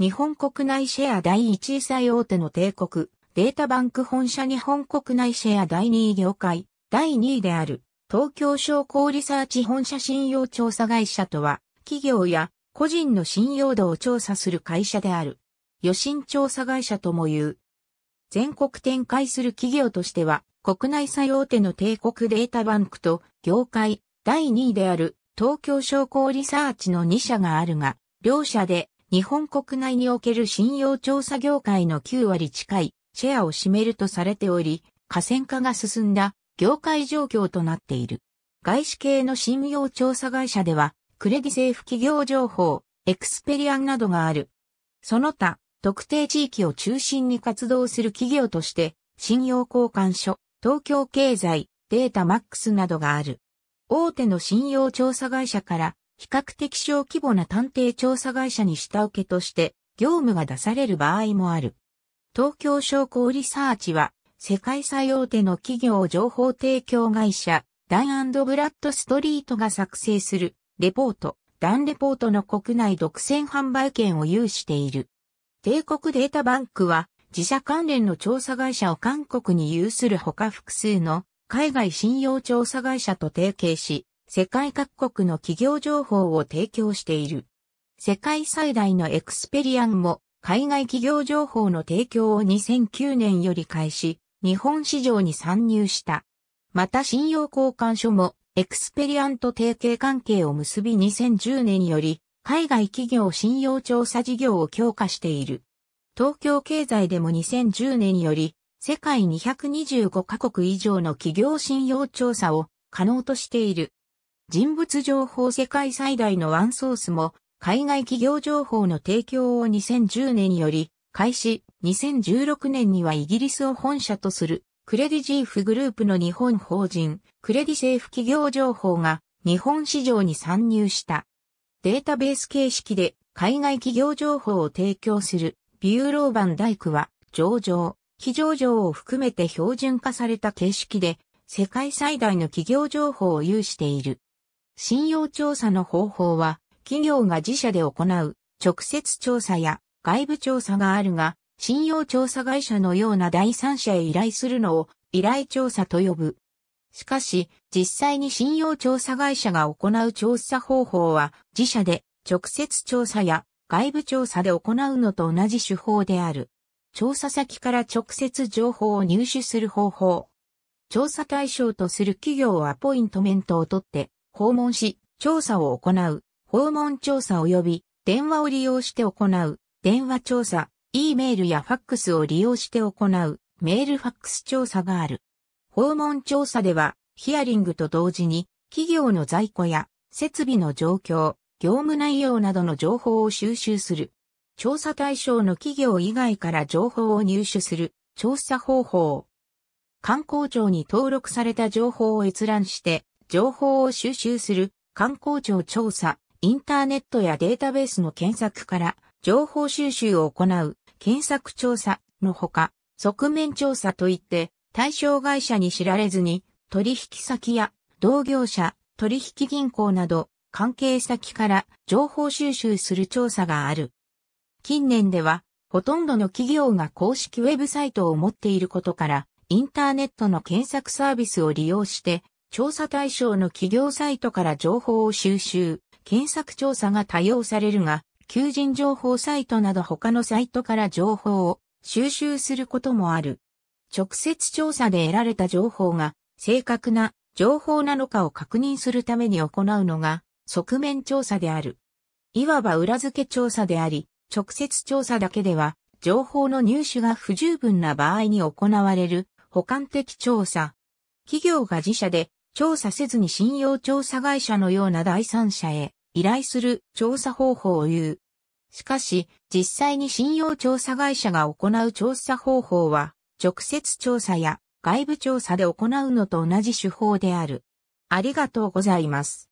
日本国内シェア第1位最大手の帝国、データバンク本社日本国内シェア第2位業界、第2位である、東京商工リサーチ本社信用調査会社とは、企業や個人の信用度を調査する会社である。予診調査会社とも言う。全国展開する企業としては、国内最大手の帝国データバンクと、業界、第2位である、東京商工リサーチの2社があるが、両社で日本国内における信用調査業界の9割近いシェアを占めるとされており、河川化が進んだ業界状況となっている。外資系の信用調査会社では、クレディ政府企業情報、エクスペリアンなどがある。その他、特定地域を中心に活動する企業として、信用交換所、東京経済、データマックスなどがある。大手の信用調査会社から比較的小規模な探偵調査会社に下請けとして業務が出される場合もある。東京商工リサーチは世界最大手の企業情報提供会社ダンブラッドストリートが作成するレポート、ダンレポートの国内独占販売権を有している。帝国データバンクは自社関連の調査会社を韓国に有するほか複数の海外信用調査会社と提携し、世界各国の企業情報を提供している。世界最大のエクスペリアンも海外企業情報の提供を2009年より開始、日本市場に参入した。また信用交換所もエクスペリアンと提携関係を結び2010年より海外企業信用調査事業を強化している。東京経済でも2010年より世界225カ国以上の企業信用調査を可能としている。人物情報世界最大のワンソースも、海外企業情報の提供を2010年より、開始、2016年にはイギリスを本社とする、クレディジーフグループの日本法人、クレディ政府企業情報が、日本市場に参入した。データベース形式で、海外企業情報を提供する、ビューローバンダイクは、上場、非上場を含めて標準化された形式で、世界最大の企業情報を有している。信用調査の方法は、企業が自社で行う直接調査や外部調査があるが、信用調査会社のような第三者へ依頼するのを依頼調査と呼ぶ。しかし、実際に信用調査会社が行う調査方法は、自社で直接調査や外部調査で行うのと同じ手法である。調査先から直接情報を入手する方法。調査対象とする企業をアポイントメントを取って、訪問し、調査を行う、訪問調査及び電話を利用して行う、電話調査、E メールやファックスを利用して行う、メールファックス調査がある。訪問調査では、ヒアリングと同時に、企業の在庫や設備の状況、業務内容などの情報を収集する。調査対象の企業以外から情報を入手する調査方法。観光庁に登録された情報を閲覧して情報を収集する観光庁調査、インターネットやデータベースの検索から情報収集を行う検索調査のほか、側面調査といって対象会社に知られずに取引先や同業者、取引銀行など関係先から情報収集する調査がある。近年ではほとんどの企業が公式ウェブサイトを持っていることからインターネットの検索サービスを利用して調査対象の企業サイトから情報を収集、検索調査が多用されるが、求人情報サイトなど他のサイトから情報を収集することもある。直接調査で得られた情報が正確な情報なのかを確認するために行うのが側面調査である。いわば裏付け調査であり、直接調査だけでは情報の入手が不十分な場合に行われる補完的調査。企業が自社で調査せずに信用調査会社のような第三者へ依頼する調査方法を言う。しかし、実際に信用調査会社が行う調査方法は、直接調査や外部調査で行うのと同じ手法である。ありがとうございます。